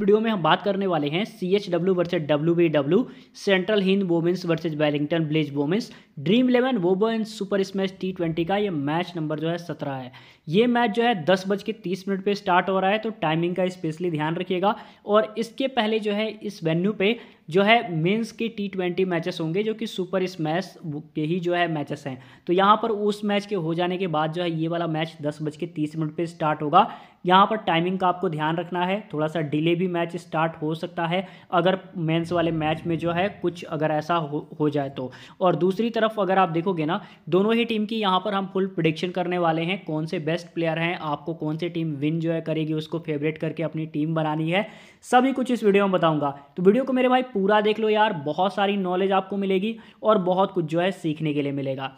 video में हम बात करने वाले हैं C H W versus W B W Central Hind women's versus Wellington Blaze women's Dream Eleven women's Super Smash T twenty का ये मैच नंबर जो है सत्रह है ये मैच जो है दस बज के तीस मिनट पर स्टार्ट हो रहा है तो टाइमिंग का स्पेशली ध्यान रखिएगा और इसके पहले जो है इस वेन्यू पे जो है मेंस के टी ट्वेंटी मैचेस होंगे जो कि सुपर स्मैश के ही जो है मैचेस हैं तो यहाँ पर उस मैच के हो जाने के बाद जो है ये वाला मैच दस बज के तीस मिनट पर स्टार्ट होगा यहाँ पर टाइमिंग का आपको ध्यान रखना है थोड़ा सा डिले भी मैच स्टार्ट हो सकता है अगर मेंस वाले मैच में जो है कुछ अगर ऐसा हो, हो जाए तो और दूसरी तरफ अगर आप देखोगे ना दोनों ही टीम की यहाँ पर हम फुल प्रडिक्शन करने वाले हैं कौन से बेस्ट प्लेयर हैं आपको कौन सी टीम विन जो है करेगी उसको फेवरेट करके अपनी टीम बनानी है सभी कुछ इस वीडियो में बताऊँगा तो वीडियो को मेरे भाई पूरा देख लो यार बहुत सारी नॉलेज आपको मिलेगी और बहुत कुछ जो है सीखने के लिए मिलेगा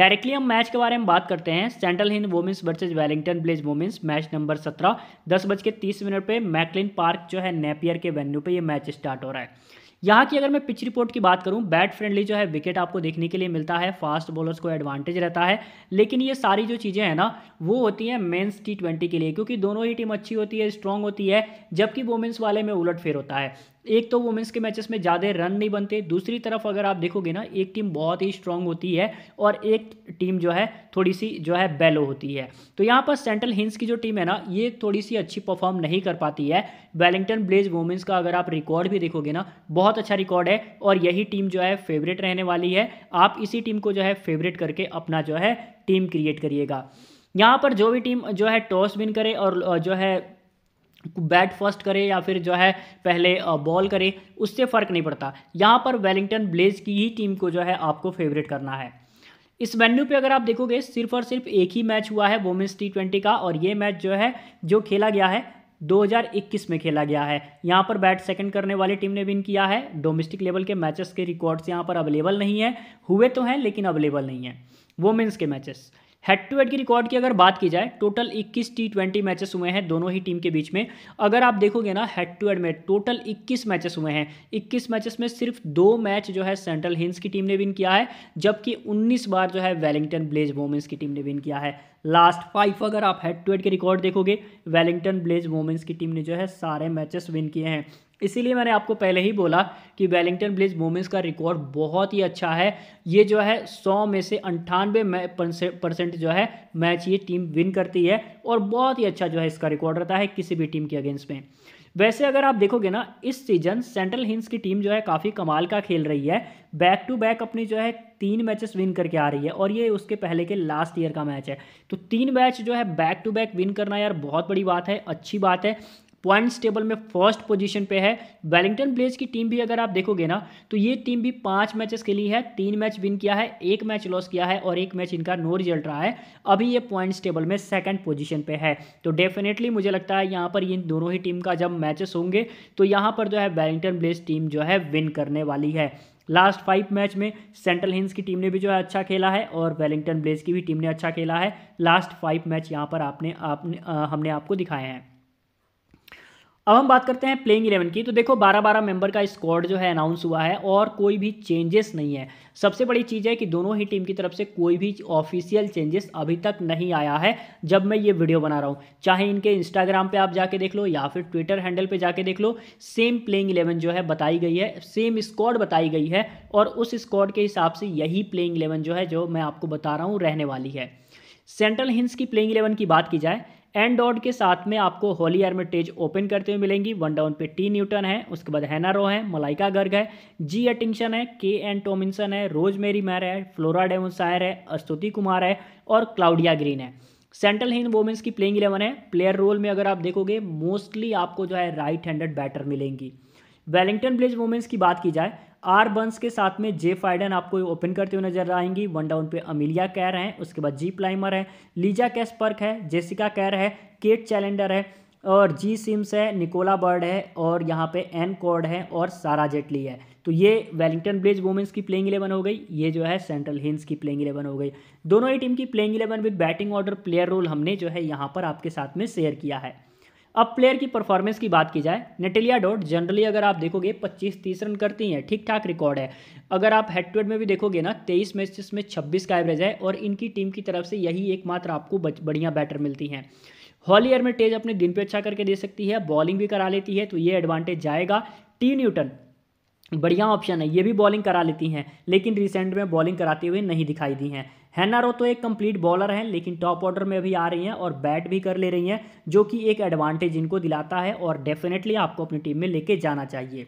डायरेक्टली हम मैच के बारे में बात करते हैं Central Hind women's versus Wellington Blaze women's match number सत्रह दस बज के तीस मिनट पर मैकलिन पार्क जो है नेपियर के वेन्यू पे ये मैच स्टार्ट हो रहा है यहाँ की अगर मैं पिच रिपोर्ट की बात करूँ बैट फ्रेंडली जो है विकेट आपको देखने के लिए मिलता है फास्ट बॉलर्स को एडवांटेज रहता है लेकिन ये सारी जो चीज़ें हैं ना वो होती हैं मेंस टी ट्वेंटी के लिए क्योंकि दोनों ही टीम अच्छी होती है स्ट्रांग होती है जबकि वुमेंस वाले में उलट फेर होता है एक तो वुमेंस के मैचेस में ज़्यादा रन नहीं बनते दूसरी तरफ अगर आप देखोगे ना एक टीम बहुत ही स्ट्रांग होती है और एक टीम जो है थोड़ी सी जो है बैलो होती है तो यहाँ पर सेंट्रल हिंस की जो टीम है ना ये थोड़ी सी अच्छी परफॉर्म नहीं कर पाती है वेलिंगटन ब्लेज वुमेंस का अगर आप रिकॉर्ड भी देखोगे ना बहुत अच्छा रिकॉर्ड है और यही टीम जो है फेवरेट रहने वाली है आप इसी टीम को जो है फेवरेट करके अपना जो है टीम क्रिएट करिएगा यहाँ पर जो भी टीम जो है टॉस विन करे और जो है बैट फर्स्ट करे या फिर जो है पहले बॉल करे उससे फ़र्क नहीं पड़ता यहाँ पर वेलिंगटन ब्लेज की ही टीम को जो है आपको फेवरेट करना है इस वेन्यू पे अगर आप देखोगे सिर्फ और सिर्फ एक ही मैच हुआ है वोमेंस टी ट्वेंटी का और ये मैच जो है जो खेला गया है 2021 में खेला गया है यहाँ पर बैट सेकंड करने वाली टीम ने विन किया है डोमेस्टिक लेवल के मैचेस के रिकॉर्ड्स यहाँ पर अवेलेबल नहीं है हुए तो हैं लेकिन अवेलेबल नहीं है वोमेंस के मैचेस हेड टू हेड की रिकॉर्ड की अगर बात की जाए टोटल 21 टी ट्वेंटी मैचेस हुए हैं दोनों ही टीम के बीच में अगर आप देखोगे ना हेड टू हेड में टोटल 21 मैचेस हुए हैं 21 मैचेस में सिर्फ दो मैच जो है सेंट्रल हिंस की टीम ने विन किया है जबकि 19 बार जो है वेलिंगटन ब्लेज वोमेंस की टीम ने विन किया है लास्ट फाइव अगर आप हेड टू हेड के रिकॉर्ड देखोगे वेलिंगटन ब्लेज वोमेंस की टीम ने जो है सारे मैचेस विन किए हैं इसीलिए मैंने आपको पहले ही बोला कि वेलिंगटन ब्लिज वुमेंस का रिकॉर्ड बहुत ही अच्छा है ये जो है सौ में से अंठानवे परसेंट जो है मैच ये टीम विन करती है और बहुत ही अच्छा जो है इसका रिकॉर्ड रहता है किसी भी टीम के अगेंस्ट में वैसे अगर आप देखोगे ना इस सीजन सेंट्रल हिंस की टीम जो है काफ़ी कमाल का खेल रही है बैक टू बैक अपनी जो है तीन मैचेस विन करके आ रही है और ये उसके पहले के लास्ट ईयर का मैच है तो तीन मैच जो है बैक टू बैक विन करना यार बहुत बड़ी बात है अच्छी बात है पॉइंट्स टेबल में फर्स्ट पोजीशन पे है वेलिंगटन ब्लेज की टीम भी अगर आप देखोगे ना तो ये टीम भी पांच मैचेस खेली है तीन मैच विन किया है एक मैच लॉस किया है और एक मैच इनका नो रिजल्ट रहा है अभी ये पॉइंट्स टेबल में सेकंड पोजीशन पे है तो डेफिनेटली मुझे लगता है यहाँ पर इन दोनों ही टीम का जब मैचेस होंगे तो यहाँ पर जो है वेलिंगटन ब्लेज टीम जो है विन करने वाली है लास्ट फाइव मैच में सेंट्रल हिंस की टीम ने भी जो है अच्छा खेला है और वेलिंगटन ब्लेज की भी टीम ने अच्छा खेला है लास्ट फाइव मैच यहाँ पर आपने आपने हमने आपको दिखाए हैं अब हम बात करते हैं प्लेइंग इलेवन की तो देखो बारह बारह मेंबर का स्क्वाड जो है अनाउंस हुआ है और कोई भी चेंजेस नहीं है सबसे बड़ी चीज़ है कि दोनों ही टीम की तरफ से कोई भी ऑफिशियल चेंजेस अभी तक नहीं आया है जब मैं ये वीडियो बना रहा हूँ चाहे इनके इंस्टाग्राम पे आप जाके देख लो या फिर ट्विटर हैंडल पे जाके देख लो सेम प्लेइंग इलेवन जो है बताई गई है सेम स्क्वाड बताई गई है और उस स्क्वाड के हिसाब से यही प्लेइंग इलेवन जो है जो मैं आपको बता रहा हूँ रहने वाली है सेंट्रल हिंस की प्लेइंग इलेवन की बात की जाए एंड डॉट के साथ में आपको होली एर्मिटेज ओपन करते हुए मिलेंगी वन डाउन पे टी न्यूटन है उसके बाद हैना रो है मलाइका गर्ग है जी एटिंगशन है के एन टोमिनसन है रोज मेरी मैर है फ्लोरा डेमोसायर है अस्तुति कुमार है और क्लाउडिया ग्रीन है सेंट्रल हिंद वोमेंस की प्लेइंग इलेवन है प्लेयर रोल में अगर आप देखोगे मोस्टली आपको जो है राइट हैंडेड बैटर मिलेंगी वेलिंगटन ब्लेज वोमेंस की बात की जाए आर बंस के साथ में जे फाइडन आपको ओपन करते हुए नजर आएंगी वन डाउन पे अमिलिया कैर है उसके बाद जी प्लाइमर है लीजा कैसपर्क है जेसिका कैर है केट चैलेंडर है और जी सिम्स है निकोला बर्ड है और यहाँ पे एन कॉर्ड है और सारा जेटली है तो ये वेलिंगटन ब्रिज वुमेंस की प्लेइंग इलेवन हो गई ये जो है सेंट्रल हिंस की प्लेइंग इलेवन हो गई दोनों ही टीम की playing eleven with batting order player role हमने जो है यहाँ पर आपके साथ में शेयर किया है अब प्लेयर की परफॉर्मेंस की बात की जाए नेटेलिया डॉट जनरली अगर आप देखोगे 25 तीस रन करती हैं ठीक ठाक रिकॉर्ड है अगर आप हेड टू हेड में भी देखोगे ना 23 मैचेस में 26 का एवरेज है और इनकी टीम की तरफ से यही एकमात्र आपको बढ़िया बैटर मिलती हैं हॉली एयर में तेज अपने दिन पे अच्छा करके दे सकती है बॉलिंग भी करा लेती है तो ये एडवांटेज जाएगा टी न्यूटन बढ़िया ऑप्शन है ये भी बॉलिंग करा लेती हैं लेकिन रिसेंट में बॉलिंग कराते हुए नहीं दिखाई दी हैं हैना रो तो एक कंप्लीट बॉलर हैं लेकिन टॉप ऑर्डर में भी आ रही हैं और बैट भी कर ले रही हैं जो कि एक एडवांटेज इनको दिलाता है और डेफिनेटली आपको अपनी टीम में लेके जाना चाहिए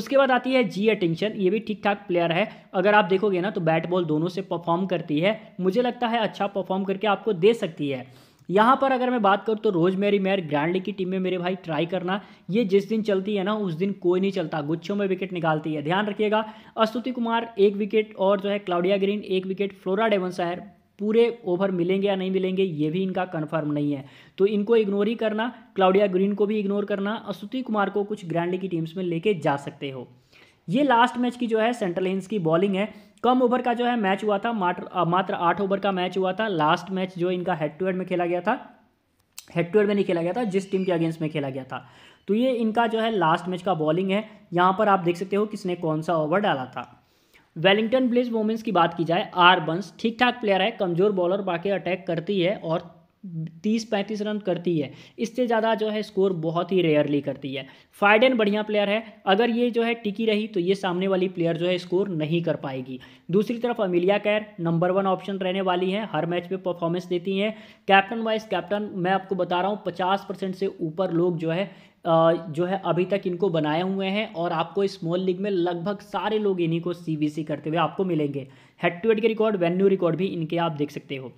उसके बाद आती है जी अटेंशन ये भी ठीक ठाक प्लेयर है अगर आप देखोगे ना तो बैट बॉल दोनों से परफॉर्म करती है मुझे लगता है अच्छा परफॉर्म करके आपको दे सकती है यहाँ पर अगर मैं बात करूँ तो रोज मेरी मेयर ग्रैंडली की टीम में मेरे भाई ट्राई करना ये जिस दिन चलती है ना उस दिन कोई नहीं चलता गुच्छों में विकेट निकालती है ध्यान रखिएगा अस्तुति कुमार एक विकेट और जो है क्लाउडिया ग्रीन एक विकेट फ्लोरा डेवनशायर पूरे ओवर मिलेंगे या नहीं मिलेंगे ये भी इनका कन्फर्म नहीं है तो इनको इग्नोर ही करना क्लाउडिया ग्रीन को भी इग्नोर करना अस्तुति कुमार को कुछ ग्रैंडली की टीम्स में लेके जा सकते हो ये लास्ट मैच की जो है सेंट्रल हिंस की बॉलिंग है कम ओवर का जो है मैच हुआ था मात्र मात्र आठ ओवर का मैच हुआ था लास्ट मैच जो इनका हेड टू हेड में खेला गया था हेड टू हेड में नहीं खेला गया था जिस टीम के अगेंस्ट में खेला गया था तो ये इनका जो है लास्ट मैच का बॉलिंग है यहाँ पर आप देख सकते हो किसने कौन सा ओवर डाला था वेलिंगटन ब्लेज वोमेंस की बात की जाए आर बंस ठीक ठाक प्लेयर है कमजोर बॉलर बाकी अटैक करती है और तीस पैंतीस रन करती है इससे ज़्यादा जो है स्कोर बहुत ही रेयरली करती है फाइडन बढ़िया प्लेयर है अगर ये जो है टिकी रही तो ये सामने वाली प्लेयर जो है स्कोर नहीं कर पाएगी दूसरी तरफ Amelia Kerr number one option रहने वाली है हर मैच में परफॉर्मेंस देती हैं कैप्टन वाइज कैप्टन मैं आपको बता रहा हूँ पचास परसेंट से ऊपर लोग जो है जो है अभी तक इनको बनाए हुए हैं और आपको स्मॉल लीग में लगभग सारे लोग इन्हीं को सी करते हुए आपको मिलेंगे हेड टू हेड के रिकॉर्ड वेन्यू रिकॉर्ड भी इनके आप देख सकते हो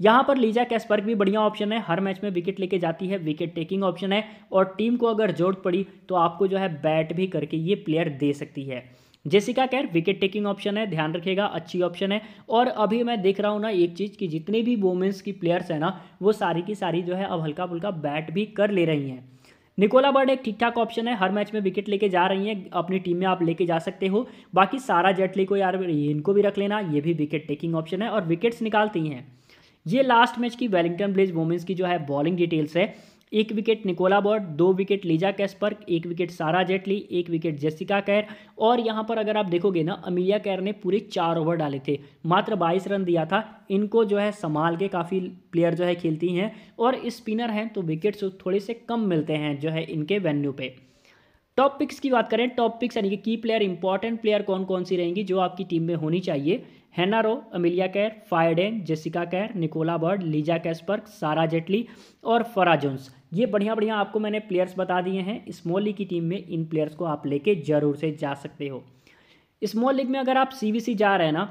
यहाँ पर लीजा कैसपर्क भी बढ़िया ऑप्शन है हर मैच में विकेट लेके जाती है विकेट टेकिंग ऑप्शन है और टीम को अगर जरूरत पड़ी तो आपको जो है बैट भी करके ये प्लेयर दे सकती है Jessica Kerr wicket taking option है ध्यान रखिएगा अच्छी ऑप्शन है और अभी मैं देख रहा हूँ ना एक चीज़ कि जितने भी वोमेंस की प्लेयर्स हैं ना वो सारी की सारी जो है अब हल्का फुल्का बैट भी कर ले रही हैं निकोला बर्ड एक ठीक ठाक ऑप्शन है हर मैच में विकेट लेके जा रही हैं अपनी टीम में आप लेके जा सकते हो बाकी सारा जेटली को यार इनको भी रख लेना ये भी विकेट टेकिंग ऑप्शन है और विकेट्स निकालती हैं ये लास्ट मैच की वेलिंगटन ब्लेज वोमेंस की जो है बॉलिंग डिटेल्स है एक विकेट निकोला बॉर्ड दो विकेट लीजा कैसपर्क एक विकेट सारा जेटली एक विकेट जेसिका कैर और यहाँ पर अगर आप देखोगे ना अमीलिया कैर ने पूरे चार ओवर डाले थे मात्र बाईस रन दिया था इनको जो है संभाल के काफ़ी प्लेयर जो है खेलती हैं और स्पिनर हैं तो विकेट्स थोड़े से कम मिलते हैं जो है इनके वेन्यू पे टॉप पिक्स की बात करें टॉप पिक्स यानी कि की प्लेयर इंपॉर्टेंट प्लेयर कौन कौन सी रहेंगी जो आपकी टीम में होनी चाहिए Hannah Rowe Amelia Kerr Fayden Jessica Kerr Nicola Bird Liza Kasperek Sarah Jetly और फरा जोन्स ये बढ़िया बढ़िया आपको मैंने प्लेयर्स बता दिए हैं स्मॉल लीग की टीम में इन प्लेयर्स को आप लेके जरूर से जा सकते हो स्मॉल लीग में अगर आप सी जा रहे हैं ना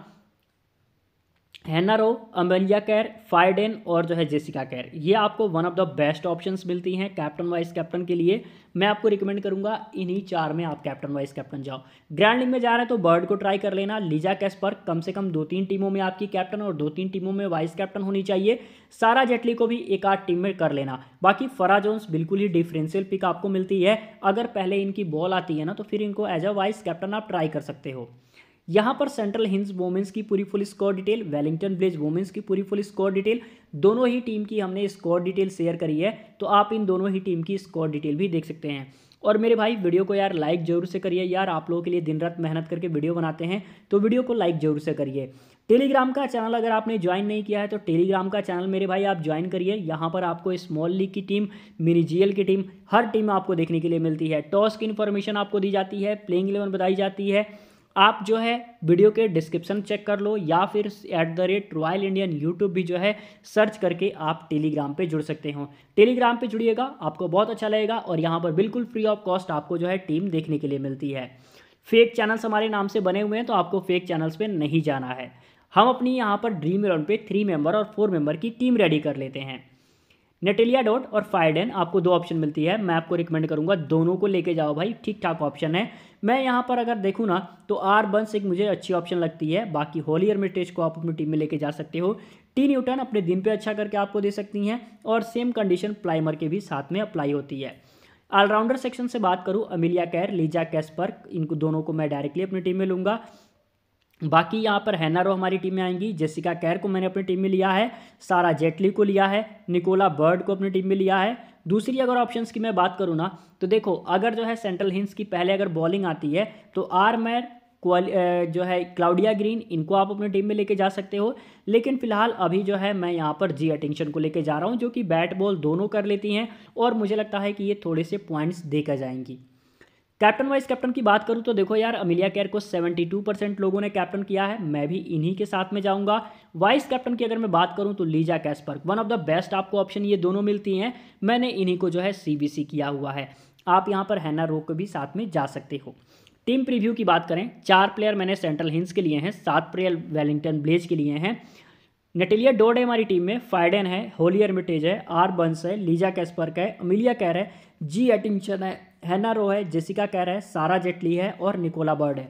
हैना रो कैर फाइडेन और जो है जेसिका कैर ये आपको one of the best options मिलती हैं कैप्टन वाइस कैप्टन के लिए मैं आपको रिकमेंड करूंगा इन्हीं चार में आप कैप्टन वाइस कैप्टन जाओ ग्रैंड लीग में जा रहे हैं तो बर्ड को ट्राई कर लेना लीजा पर कम से कम दो तीन टीमों में आपकी कैप्टन और दो तीन टीमों में वाइस कैप्टन होनी चाहिए सारा जेटली को भी एक आध टीम में कर लेना बाकी फरा जोन्स बिल्कुल ही डिफरेंशियल पिक आपको मिलती है अगर पहले इनकी बॉल आती है ना तो फिर इनको एज अ वाइस कैप्टन आप ट्राई कर सकते हो यहाँ पर सेंट्रल हिंस वोमेंस की पूरी full score detail Wellington Blaze women's की पूरी फुल स्कोर डिटेल दोनों ही टीम की हमने स्कोर डिटेल शेयर करी है तो आप इन दोनों ही टीम की स्कोर डिटेल भी देख सकते हैं और मेरे भाई वीडियो को यार लाइक जरूर से करिए यार आप लोगों के लिए दिन रात मेहनत करके वीडियो बनाते हैं तो वीडियो को लाइक जरूर से करिए टेलीग्राम का चैनल अगर आपने ज्वाइन नहीं किया है तो टेलीग्राम का चैनल मेरे भाई आप ज्वाइन करिए यहाँ पर आपको स्मॉल लीग की टीम मिनी जीएल की टीम हर टीम आपको देखने के लिए मिलती है टॉस की इन्फॉर्मेशन आपको दी जाती है प्लेइंग इलेवन बताई जाती है आप जो है वीडियो के डिस्क्रिप्शन चेक कर लो या फिर at the rate Royal Indian YouTube भी जो है सर्च करके आप टेलीग्राम पे जुड़ सकते हो टेलीग्राम पे जुड़िएगा आपको बहुत अच्छा लगेगा और यहाँ पर बिल्कुल फ्री ऑफ कॉस्ट आपको जो है टीम देखने के लिए मिलती है फेक चैनल्स हमारे नाम से बने हुए हैं तो आपको फेक चैनल्स पर नहीं जाना है हम अपनी यहाँ पर ड्रीम इलेवन पे थ्री मेंबर और फोर मेंबर की टीम रेडी कर लेते हैं नेटेलिया डॉट और फाइडेन आपको दो ऑप्शन मिलती है मैं आपको रिकमेंड करूंगा दोनों को लेके जाओ भाई ठीक ठाक ऑप्शन है मैं यहाँ पर अगर देखूँ ना तो आर बंस एक मुझे अच्छी ऑप्शन लगती है बाकी होली मिटेज को आप अपनी टीम में लेके जा सकते हो टी न्यूटन अपने दिन पे अच्छा करके आपको दे सकती हैं और सेम कंडीशन प्लाइमर के भी साथ में अप्लाई होती है ऑलराउंडर सेक्शन से बात करूँ अमिलिया कैर लीजा कैसपर्क इनको दोनों को मैं डायरेक्टली अपनी टीम में लूँगा बाकी यहाँ पर हैनारो हमारी टीम में आएंगी जेसिका कैर को मैंने अपनी टीम में लिया है सारा जेटली को लिया है निकोला बर्ड को अपनी टीम में लिया है दूसरी अगर ऑप्शंस की मैं बात करूँ ना तो देखो अगर जो है सेंट्रल हिंस की पहले अगर बॉलिंग आती है तो आर मैर जो है क्लाउडिया ग्रीन इनको आप अपनी टीम में लेके जा सकते हो लेकिन फिलहाल अभी जो है मैं यहाँ पर जी अटेंशन को लेके जा रहा हूँ जो कि बैट बॉल दोनों कर लेती हैं और मुझे लगता है कि ये थोड़े से पॉइंट्स देकर जाएंगी कैप्टन वाइस कैप्टन की बात करूँ तो देखो यार अमिलिया कैर को 72 परसेंट लोगों ने कैप्टन किया है मैं भी इन्हीं के साथ में जाऊंगा वाइस कैप्टन की अगर मैं बात करूँ तो Liza Kasper one of the best आपको ऑप्शन ये दोनों मिलती हैं मैंने इन्हीं को जो है सी किया हुआ है आप यहाँ पर हैना रोक भी साथ में जा सकते हो टीम प्रिव्यू की बात करें चार प्लेयर मैंने सेंट्रल हिंस के लिए हैं सात प्लेयर वेलिंगटन ब्लेज के लिए हैं नटिलिया डोड है हमारी टीम में फाइडन है होलियर मिटेज है आर बंस है लीजा कैस्पर्क है अमिलिया कैर है जी एटिंगशन है हैना रो है जेसिका कैर है सारा जेटली है और निकोला बर्ड है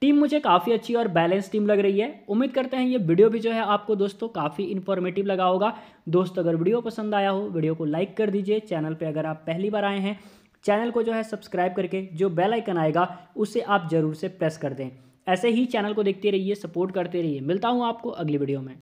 टीम मुझे काफ़ी अच्छी और बैलेंस टीम लग रही है उम्मीद करते हैं ये वीडियो भी जो है आपको दोस्तों काफ़ी इन्फॉर्मेटिव लगा होगा दोस्त अगर वीडियो पसंद आया हो वीडियो को लाइक कर दीजिए चैनल पे अगर आप पहली बार आए हैं चैनल को जो है सब्सक्राइब करके जो बेल आइकन आएगा उसे आप ज़रूर से प्रेस कर दें ऐसे ही चैनल को देखते रहिए सपोर्ट करते रहिए मिलता हूँ आपको अगली वीडियो में